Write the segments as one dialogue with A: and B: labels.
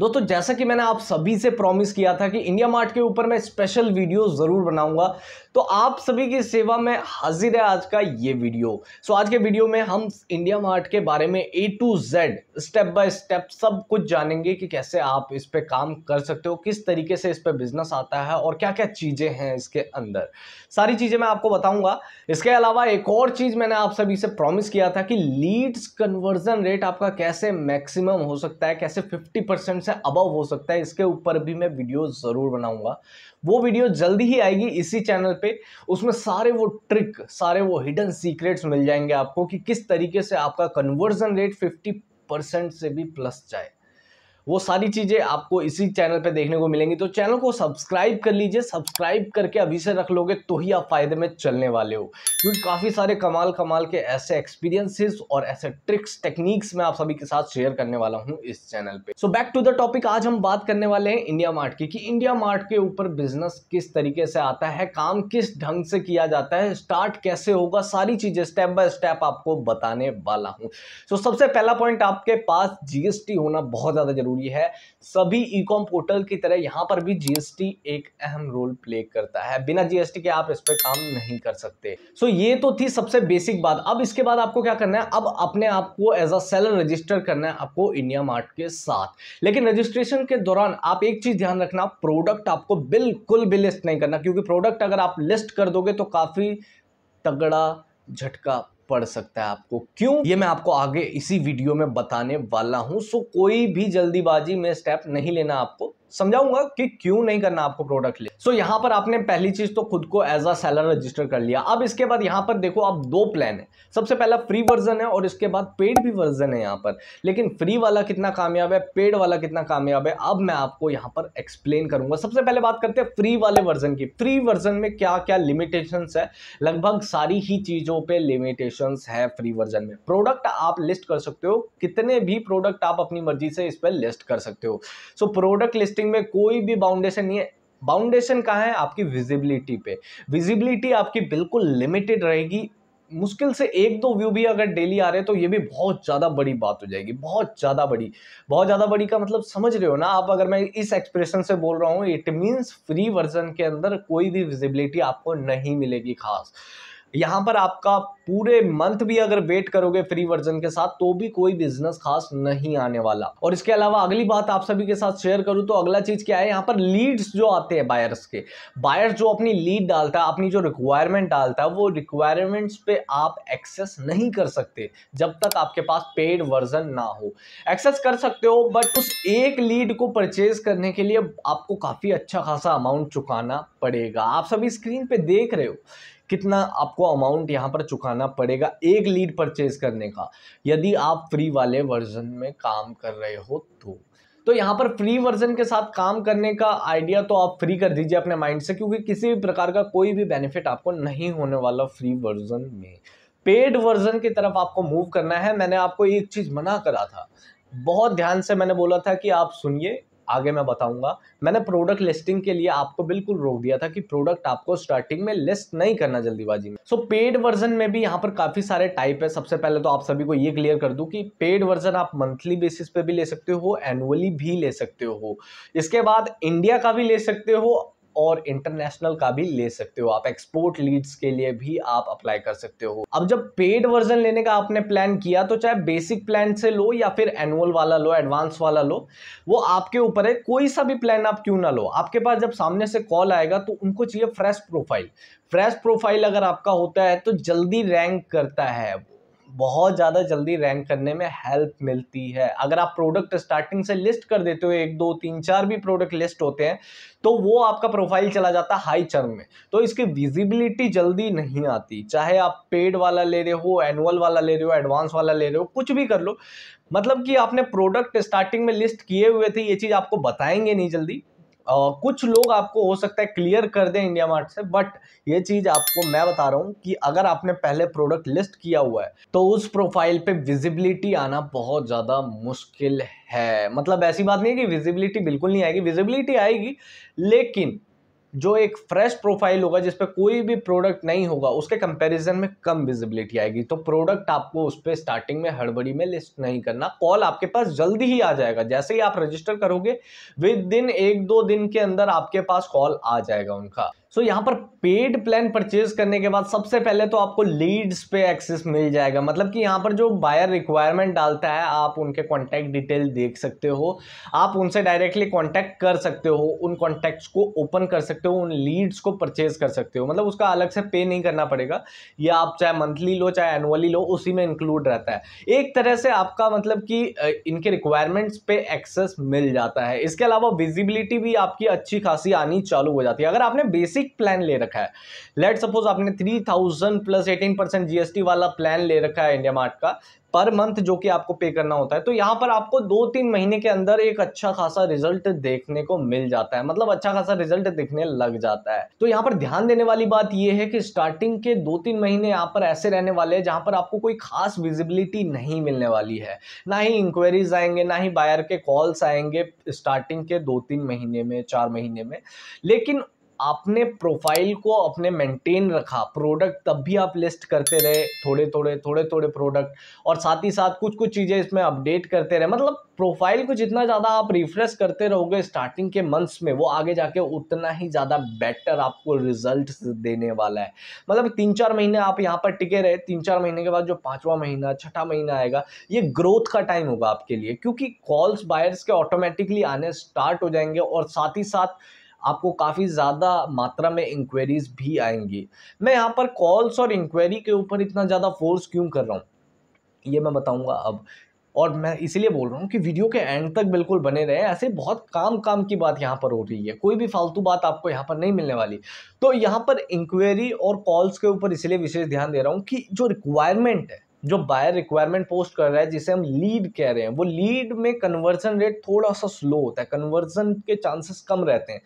A: दोस्तों जैसा कि मैंने आप सभी से प्रॉमिस किया था कि इंडिया मार्ट के ऊपर मैं स्पेशल वीडियो ज़रूर बनाऊंगा तो आप सभी की सेवा में हाजिर है आज का ये वीडियो सो आज के वीडियो में हम इंडिया मार्ट के बारे में A to Z step by step सब कुछ जानेंगे कि कैसे आप इस पर काम कर सकते हो किस तरीके से इस पर बिजनेस आता है और क्या क्या चीज़ें हैं इसके अंदर सारी चीज़ें मैं आपको बताऊँगा इसके अलावा एक और चीज़ मैंने आप सभी से प्रॉमिस किया था कि लीड्स कन्वर्जन रेट आपका कैसे मैक्सिमम हो सकता है कैसे फिफ्टी से अबव हो सकता है इसके ऊपर भी मैं वीडियो ज़रूर बनाऊंगा वो वीडियो जल्दी ही आएगी इसी चैनल पे उसमें सारे वो ट्रिक सारे वो हिडन सीक्रेट्स मिल जाएंगे आपको कि किस तरीके से आपका कन्वर्जन रेट फिफ्टी परसेंट से भी प्लस जाए वो सारी चीज़ें आपको इसी चैनल पे देखने को मिलेंगी तो चैनल को सब्सक्राइब कर लीजिए सब्सक्राइब करके अभी से रख लोगे तो ही आप फ़ायदे में चलने वाले हो क्योंकि काफ़ी सारे कमाल कमाल के ऐसे एक्सपीरियंसेस और ऐसे ट्रिक्स टेक्निक्स मैं आप सभी के साथ शेयर करने वाला हूँ इस चैनल पे so back to the topic आज हम बात करने वाले हैं इंडिया मार्ट की कि इंडिया मार्ट के ऊपर बिजनेस किस तरीके से आता है काम किस ढंग से किया जाता है स्टार्ट कैसे होगा सारी चीज़ें स्टेप बाय स्टेप आपको बताने वाला हूँ सो सबसे पहला पॉइंट आपके पास जीएसटी होना बहुत ज़्यादा जरूरी जरूरी है सभी ई कॉम पोर्टल की तरह यहाँ पर भी जीएसटी एक अहम रोल प्ले करता है बिना जीएसटी के आप इस पर काम नहीं कर सकते सो ये तो थी सबसे बेसिक बात अब इसके बाद आपको क्या करना है अब अपने आप को एज अ सेलर रजिस्टर करना है आपको इंडिया मार्ट के साथ लेकिन रजिस्ट्रेशन के दौरान आप एक चीज ध्यान रखना प्रोडक्ट आपको बिल्कुल भी लिस्ट नहीं करना क्योंकि प्रोडक्ट अगर आप लिस्ट कर दोगे तो काफी तगड़ा झटका पड़ सकता है आपको क्यों ये मैं आपको आगे इसी वीडियो में बताने वाला हूं सो कोई भी जल्दीबाजी में स्टेप नहीं लेना आपको समझाऊंगा कि क्यों नहीं करना आपको प्रोडक्ट ले सो so, यहाँ पर आपने पहली चीज तो खुद को एज अ सेलर रजिस्टर कर लिया अब इसके बाद यहाँ पर देखो आप दो प्लान है सबसे पहला फ्री वर्जन है और इसके बाद पेड भी वर्जन है यहाँ पर लेकिन फ्री वाला कितना कामयाब है पेड वाला कितना कामयाब है अब मैं आपको यहाँ पर एक्सप्लेन करूंगा सबसे पहले बात करते हैं फ्री वाले वर्जन की फ्री वर्जन में क्या क्या लिमिटेशन है लगभग सारी ही चीजों पर लिमिटेशन है फ्री वर्जन में प्रोडक्ट आप लिस्ट कर सकते हो कितने भी प्रोडक्ट आप अपनी मर्जी से इस पर लिस्ट कर सकते हो सो प्रोडक्ट लिस्टिंग पोस्टिंग में कोई भी बाउंडेशन नहीं है बाउंडेशन कहाँ है आपकी विजिबिलिटी पे विजिबिलिटी आपकी बिल्कुल लिमिटेड रहेगी मुश्किल से एक दो व्यू भी अगर डेली आ रहे हैं तो ये भी बहुत ज़्यादा बड़ी बात हो जाएगी बहुत ज़्यादा बड़ी बहुत ज़्यादा बड़ी का मतलब समझ रहे हो ना आप अगर मैं इस एक्सप्रेशन से बोल रहा हूँ इट मीन्स फ्री वर्जन के अंदर कोई भी विजिबिलिटी आपको नहीं मिलेगी खास यहाँ पर आपका पूरे मंथ भी अगर वेट करोगे फ्री वर्जन के साथ तो भी कोई बिजनेस खास नहीं आने वाला और इसके अलावा अगली बात आप सभी के साथ शेयर करूँ तो अगला चीज़ क्या है यहाँ पर लीड्स जो आते हैं बायर्स के बायर्स जो अपनी लीड डालता है अपनी जो रिक्वायरमेंट डालता है वो रिक्वायरमेंट्स पे आप एक्सेस नहीं कर सकते जब तक आपके पास पेड वर्जन ना हो एक्सेस कर सकते हो बट उस एक लीड को परचेज करने के लिए आपको काफ़ी अच्छा खासा अमाउंट चुकाना पड़ेगा आप सभी स्क्रीन पे देख रहे हो कितना आपको अमाउंट यहाँ पर चुकाना पड़ेगा एक लीड परचेज करने का यदि आप फ्री वाले वर्जन में काम कर रहे हो तो तो यहाँ पर फ्री वर्जन के साथ काम करने का आइडिया तो आप फ्री कर दीजिए अपने माइंड से क्योंकि किसी भी प्रकार का कोई भी बेनिफिट आपको नहीं होने वाला फ्री वर्जन में पेड वर्जन की तरफ आपको मूव करना है मैंने आपको एक चीज़ मना करा था बहुत ध्यान से मैंने बोला था कि आप सुनिए आगे मैं बताऊंगा मैंने प्रोडक्ट लिस्टिंग के लिए आपको बिल्कुल रोक दिया था कि प्रोडक्ट आपको स्टार्टिंग में लिस्ट नहीं करना जल्दीबाजी में सो पेड वर्जन में भी यहाँ पर काफ़ी सारे टाइप है सबसे पहले तो आप सभी को ये क्लियर कर दूँ कि पेड वर्जन आप मंथली बेसिस पे भी ले सकते हो एनुअली भी ले सकते हो इसके बाद इंडिया का भी ले सकते हो और इंटरनेशनल का भी ले सकते हो आप एक्सपोर्ट लीड्स के लिए भी आप अप्लाई कर सकते हो अब जब पेड वर्जन लेने का आपने प्लान किया तो चाहे बेसिक प्लान से लो या फिर एनुअल वाला लो एडवांस वाला लो वो आपके ऊपर है कोई सा भी प्लान आप क्यों ना लो आपके पास जब सामने से कॉल आएगा तो उनको चाहिए फ्रेश प्रोफाइल फ्रेश प्रोफाइल अगर आपका होता है तो जल्दी रैंक करता है बहुत ज़्यादा जल्दी रैंक करने में हेल्प मिलती है अगर आप प्रोडक्ट स्टार्टिंग से लिस्ट कर देते हो एक दो तीन चार भी प्रोडक्ट लिस्ट होते हैं तो वो आपका प्रोफाइल चला जाता है हाई चर्म में तो इसकी विजिबिलिटी जल्दी नहीं आती चाहे आप पेड वाला ले रहे हो एनुअल वाला ले रहे हो एडवांस वाला ले रहे हो कुछ भी कर लो मतलब कि आपने प्रोडक्ट स्टार्टिंग में लिस्ट किए हुए थे ये चीज़ आपको बताएंगे नहीं जल्दी कुछ लोग आपको हो सकता है क्लियर कर दें इंडिया मार्ट से बट ये चीज़ आपको मैं बता रहा हूँ कि अगर आपने पहले प्रोडक्ट लिस्ट किया हुआ है तो उस प्रोफाइल पे विजिबिलिटी आना बहुत ज़्यादा मुश्किल है मतलब ऐसी बात नहीं है कि विजिबिलिटी बिल्कुल नहीं आएगी विजिबिलिटी आएगी लेकिन जो एक फ्रेश प्रोफाइल होगा जिस पर कोई भी प्रोडक्ट नहीं होगा उसके कंपैरिजन में कम विजिबिलिटी आएगी तो प्रोडक्ट आपको उस पर स्टार्टिंग में हड़बड़ी में लिस्ट नहीं करना कॉल आपके पास जल्दी ही आ जाएगा जैसे ही आप रजिस्टर करोगे विद इन एक दो दिन के अंदर आपके पास कॉल आ जाएगा उनका सो so, यहाँ पर पेड प्लान परचेज करने के बाद सबसे पहले तो आपको लीड्स पे एक्सेस मिल जाएगा मतलब कि यहाँ पर जो बायर रिक्वायरमेंट डालता है आप उनके कॉन्टैक्ट डिटेल देख सकते हो आप उनसे डायरेक्टली कॉन्टैक्ट कर सकते हो उन कॉन्टैक्ट्स को ओपन कर सकते हो उन लीड्स को परचेज कर सकते हो मतलब उसका अलग से पे नहीं करना पड़ेगा या आप चाहे मंथली लो चाहे एनुअली लो उसी में इंक्लूड रहता है एक तरह से आपका मतलब कि इनके रिक्वायरमेंट्स पे एक्सेस मिल जाता है इसके अलावा विजिबिलिटी भी आपकी अच्छी खासी आनी चालू हो जाती है अगर आपने बेसिक बेसिक प्लान ले रखा है लेट सपोज आपने three thousand plus eighteen percent GST वाला प्लान ले रखा है इंडिया मार्ट का पर मंथ जो कि आपको पे करना होता है तो यहाँ पर आपको दो तीन महीने के अंदर एक अच्छा खासा रिजल्ट देखने को मिल जाता है मतलब अच्छा खासा रिजल्ट दिखने लग जाता है तो यहाँ पर ध्यान देने वाली बात यह है कि स्टार्टिंग के दो तीन महीने यहाँ पर ऐसे रहने वाले हैं जहाँ पर आपको कोई खास विजिबिलिटी नहीं मिलने वाली है ना ही इंक्वायरीज आएंगे ना ही बायर के कॉल्स आएंगे स्टार्टिंग के दो तीन महीने में चार महीने में लेकिन आपने प्रोफाइल को अपने मेंटेन रखा प्रोडक्ट तब भी आप लिस्ट करते रहे थोड़े थोड़े थोड़े थोड़े प्रोडक्ट और साथ ही साथ कुछ कुछ चीज़ें इसमें अपडेट करते रहे मतलब प्रोफाइल को जितना ज़्यादा आप रिफ्रेश करते रहोगे स्टार्टिंग के मंथ्स में वो आगे जाके उतना ही ज़्यादा बेटर आपको रिजल्ट देने वाला है मतलब तीन चार महीने आप यहाँ पर टिके रहे तीन चार महीने के बाद जो पाँचवा महीना छठा महीना आएगा ये ग्रोथ का टाइम होगा आपके लिए क्योंकि कॉल्स बायर्स के ऑटोमेटिकली आने स्टार्ट हो जाएंगे और साथ ही साथ आपको काफ़ी ज़्यादा मात्रा में इंक्वायरीज भी आएंगी मैं यहाँ पर कॉल्स और इंक्वायरी के ऊपर इतना ज़्यादा फोर्स क्यों कर रहा हूँ ये मैं बताऊँगा अब और मैं इसलिए बोल रहा हूँ कि वीडियो के एंड तक बिल्कुल बने रहे ऐसे बहुत काम काम की बात यहाँ पर हो रही है कोई भी फालतू बात आपको यहाँ पर नहीं मिलने वाली तो यहाँ पर इंक्वायरी और कॉल्स के ऊपर इसलिए विशेष ध्यान दे रहा हूँ कि जो रिक्वायरमेंट है जो बायर रिक्वायरमेंट पोस्ट कर रहा है जिसे हम लीड कह रहे हैं वो लीड में कन्वर्जन रेट थोड़ा सा स्लो होता है कन्वर्जन के चांसेस कम रहते हैं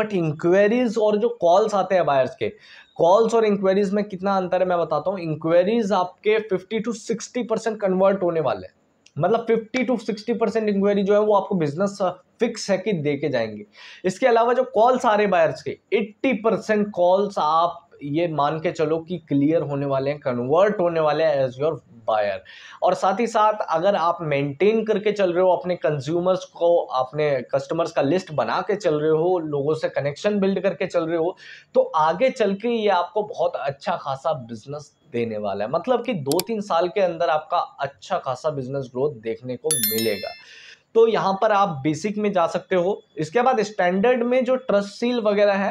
A: बट इंक्वायरीज और जो कॉल्स आते हैं बायर्स के कॉल्स और इंक्वायरीज में कितना अंतर है मैं बताता हूँ इंक्वायरीज आपके fifty to sixty percent convert होने वाले हैं मतलब 50 टू 60 परसेंट इंक्वायरी जो है वो आपको बिजनेस फिक्स uh, है कि दे के जाएंगे इसके अलावा जो कॉल्स आ रहे बायर्स के 80 परसेंट कॉल्स आप ये मान के चलो कि क्लियर होने वाले हैं कन्वर्ट होने वाले हैं एज योर बायर और साथ ही साथ अगर आप मेंटेन करके चल रहे हो अपने कंज्यूमर्स को अपने कस्टमर्स का लिस्ट बना के चल रहे हो लोगों से कनेक्शन बिल्ड करके चल रहे हो तो आगे चल के ये आपको बहुत अच्छा खासा बिजनेस देने वाला है मतलब कि दो तीन साल के अंदर आपका अच्छा खासा बिजनेस ग्रोथ देखने को मिलेगा तो यहाँ पर आप बेसिक में जा सकते हो इसके बाद स्टैंडर्ड में जो ट्रस्ट सील वगैरह है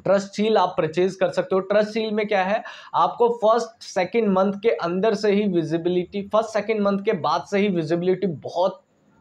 A: ट्रस्ट सील आप परचेज कर सकते हो ट्रस्ट सील में क्या है आपको फर्स्ट सेकंड मंथ के अंदर से ही विजिबिलिटी फर्स्ट सेकंड मंथ के बाद से ही विजिबिलिटी बहुत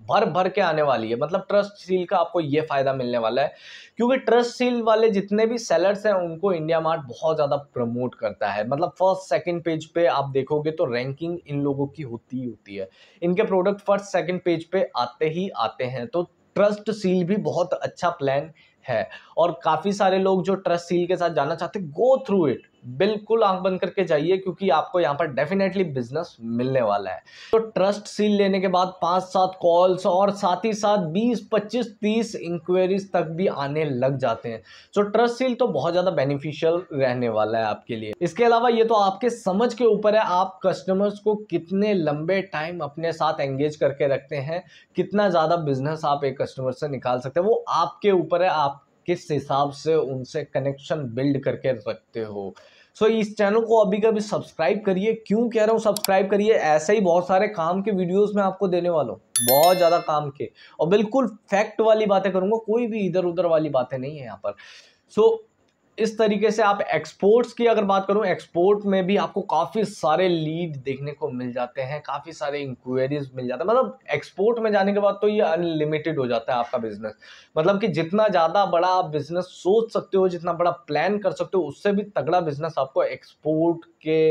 A: भर भर के आने वाली है मतलब ट्रस्ट सील का आपको ये फ़ायदा मिलने वाला है क्योंकि ट्रस्ट सील वाले जितने भी सेलर्स हैं उनको इंडिया मार्ट बहुत ज़्यादा प्रमोट करता है मतलब फर्स्ट सेकंड पेज पे आप देखोगे तो रैंकिंग इन लोगों की होती ही होती है इनके प्रोडक्ट फर्स्ट सेकंड पेज पे आते ही आते हैं तो ट्रस्ट सील भी बहुत अच्छा प्लान है और काफ़ी सारे लोग जो ट्रस्ट सील के साथ जाना चाहते गो थ्रू इट बिल्कुल आंख बंद करके जाइए क्योंकि आपको यहाँ पर डेफिनेटली बिजनेस मिलने वाला है तो ट्रस्ट सील लेने के बाद पांच सात कॉल्स और साथ ही साथ बीस पच्चीस तीस इंक्वायरीज तक भी आने लग जाते हैं तो ट्रस्ट सील तो बहुत ज़्यादा बेनिफिशियल रहने वाला है आपके लिए इसके अलावा ये तो आपके समझ के ऊपर है आप कस्टमर्स को कितने लंबे टाइम अपने साथ एंगेज करके रखते हैं कितना ज़्यादा बिजनेस आप एक कस्टमर से निकाल सकते हैं वो आपके ऊपर है आप किस हिसाब से उनसे कनेक्शन बिल्ड करके रखते हो सो so, इस चैनल को अभी कभी सब्सक्राइब करिए क्यों कह रहा हूँ सब्सक्राइब करिए ऐसे ही बहुत सारे काम के वीडियोस में आपको देने वाला हूँ बहुत ज़्यादा काम के और बिल्कुल फैक्ट वाली बातें करूँगा कोई भी इधर उधर वाली बातें नहीं है यहाँ पर सो so, इस तरीके से आप एक्सपोर्ट्स की अगर बात करूं एक्सपोर्ट में भी आपको काफ़ी सारे लीड देखने को मिल जाते हैं काफ़ी सारे इंक्वायरीज मिल जाते हैं मतलब एक्सपोर्ट में जाने के बाद तो ये अनलिमिटेड हो जाता है आपका बिजनेस मतलब कि जितना ज़्यादा बड़ा आप बिजनेस सोच सकते हो जितना बड़ा प्लान कर सकते हो उससे भी तगड़ा बिजनेस आपको एक्सपोर्ट के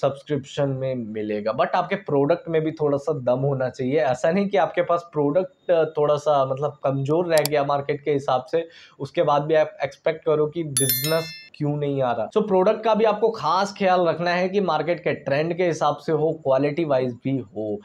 A: सब्सक्रिप्शन में मिलेगा बट आपके प्रोडक्ट में भी थोड़ा सा दम होना चाहिए ऐसा नहीं कि आपके पास प्रोडक्ट थोड़ा सा मतलब कमज़ोर रह गया मार्केट के हिसाब से उसके बाद भी आप एक्सपेक्ट करो कि बिज़नेस क्यों नहीं आ रहा सो so, प्रोडक्ट का भी आपको खास ख्याल रखना है कि मार्केट के ट्रेंड के हिसाब से हो क्वालिटी वाइज भी हो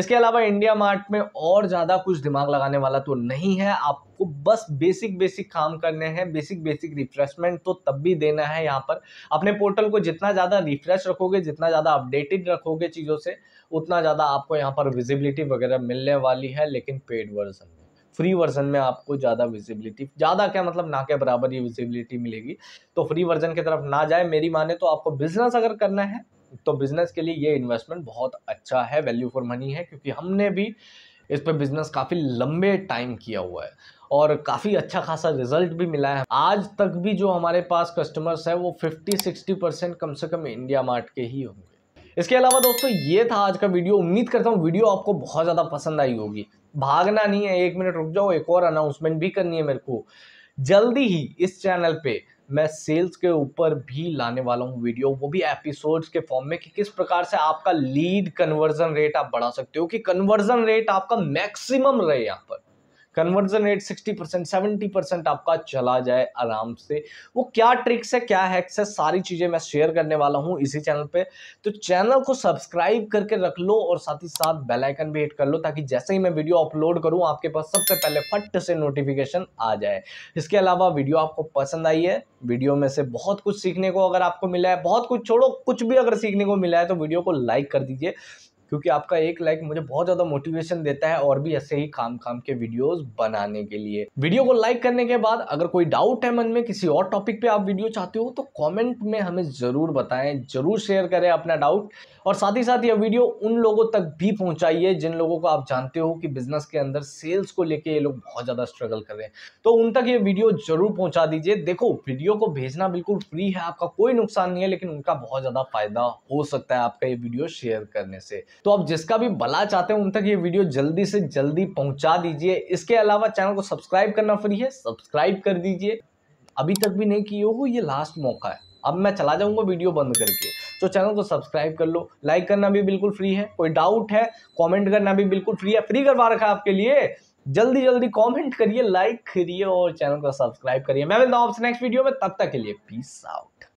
A: इसके अलावा इंडिया मार्ट में और ज़्यादा कुछ दिमाग लगाने वाला तो नहीं है आपको बस बेसिक बेसिक काम करने हैं बेसिक बेसिक रिफ्रेशमेंट तो तब भी देना है यहाँ पर अपने पोर्टल को जितना ज़्यादा रिफ्रेश रखोगे जितना ज़्यादा अपडेटेड रखोगे चीज़ों से उतना ज़्यादा आपको यहाँ पर विजिबिलिटी वगैरह मिलने वाली है लेकिन पेड वर्जन में फ्री वर्जन में आपको ज़्यादा विजिबिलिटी ज़्यादा क्या मतलब ना के बराबर ये विजिबिलिटी मिलेगी तो फ्री वर्जन की तरफ ना जाए मेरी माने तो आपको बिजनेस अगर करना है तो बिजनेस के लिए ये इन्वेस्टमेंट बहुत अच्छा है वैल्यू फॉर मनी है क्योंकि हमने भी इस पर बिजनेस काफ़ी लंबे टाइम किया हुआ है और काफ़ी अच्छा खासा रिजल्ट भी मिला है आज तक भी जो हमारे पास कस्टमर्स है वो 50-60 परसेंट कम से कम इंडिया मार्ट के ही होंगे इसके अलावा दोस्तों ये था आज का वीडियो उम्मीद करता हूँ वीडियो आपको बहुत ज़्यादा पसंद आई होगी भागना नहीं है एक मिनट रुक जाओ एक और अनाउंसमेंट भी करनी है मेरे को जल्दी ही इस चैनल पे मैं सेल्स के ऊपर भी लाने वाला हूँ वीडियो वो भी एपिसोड्स के फॉर्म में कि किस प्रकार से आपका लीड कन्वर्जन रेट आप बढ़ा सकते हो कि कन्वर्जन रेट आपका मैक्सिमम रहे यहाँ पर conversion rate 60 percent seventy percent आपका चला जाए आराम से वो क्या ट्रिक्स है क्या हैक्स है सारी चीज़ें मैं शेयर करने वाला हूँ इसी चैनल पे तो चैनल को सब्सक्राइब करके रख लो और साथ ही साथ बेलाइकन भी हिट कर लो ताकि जैसे ही मैं वीडियो अपलोड करूँ आपके पास सबसे पहले फट से नोटिफिकेशन आ जाए इसके अलावा वीडियो आपको पसंद आई है वीडियो में से बहुत कुछ सीखने को अगर आपको मिला है बहुत कुछ छोड़ो कुछ भी अगर सीखने को मिला है तो वीडियो को लाइक कर दीजिए क्योंकि आपका एक लाइक मुझे बहुत ज़्यादा मोटिवेशन देता है और भी ऐसे ही काम काम के वीडियोस बनाने के लिए वीडियो को लाइक करने के बाद अगर कोई डाउट है मन में किसी और टॉपिक पे आप वीडियो चाहते हो तो कॉमेंट में हमें ज़रूर बताएं ज़रूर शेयर करें अपना डाउट और साथ ही साथ यह वीडियो उन लोगों तक भी पहुँचाइए जिन लोगों को आप जानते हो कि बिज़नेस के अंदर सेल्स को लेकर ये लोग बहुत ज़्यादा स्ट्रगल कर रहे हैं तो उन तक ये वीडियो ज़रूर पहुँचा दीजिए देखो वीडियो को भेजना बिल्कुल फ्री है आपका कोई नुकसान नहीं है लेकिन उनका बहुत ज़्यादा फ़ायदा हो सकता है आपका ये वीडियो शेयर करने से तो आप जिसका भी भला चाहते हैं उन तक ये वीडियो जल्दी से जल्दी पहुंचा दीजिए इसके अलावा चैनल को सब्सक्राइब करना फ्री है सब्सक्राइब कर दीजिए अभी तक भी नहीं किए हो ये लास्ट मौका है अब मैं चला जाऊंगा वीडियो बंद करके तो चैनल को सब्सक्राइब कर लो लाइक करना भी बिल्कुल फ्री है कोई डाउट है कॉमेंट करना भी बिल्कुल फ्री है फ्री करवा रखा है आपके लिए जल्दी जल्दी कॉमेंट करिए लाइक करिए और चैनल को सब्सक्राइब करिए मैं मिलता हूँ आपसे नेक्स्ट वीडियो में तब तक के लिए पीस आउट